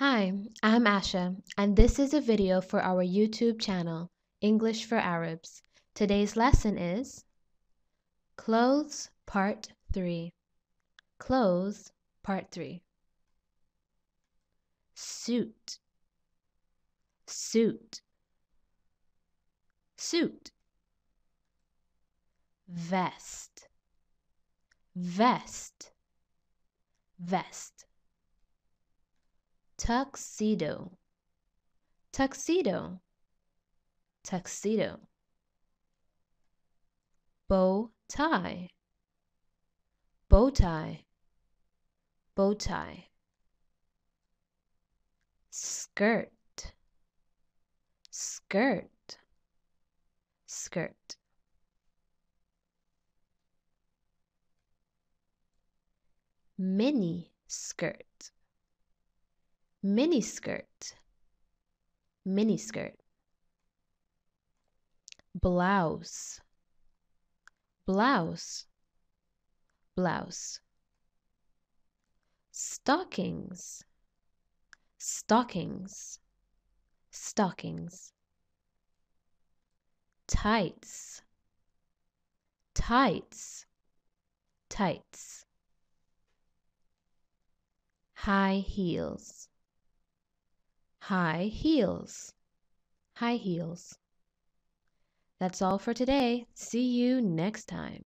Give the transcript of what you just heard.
Hi, I'm Asha, and this is a video for our YouTube channel, English for Arabs. Today's lesson is Clothes Part 3. Clothes Part 3. Suit. Suit. Suit. Vest. Vest. Vest tuxedo tuxedo tuxedo bow tie bow tie bow tie skirt skirt skirt mini skirt miniskirt miniskirt blouse blouse blouse stockings stockings stockings tights tights tights high heels High heels. High heels. That's all for today. See you next time.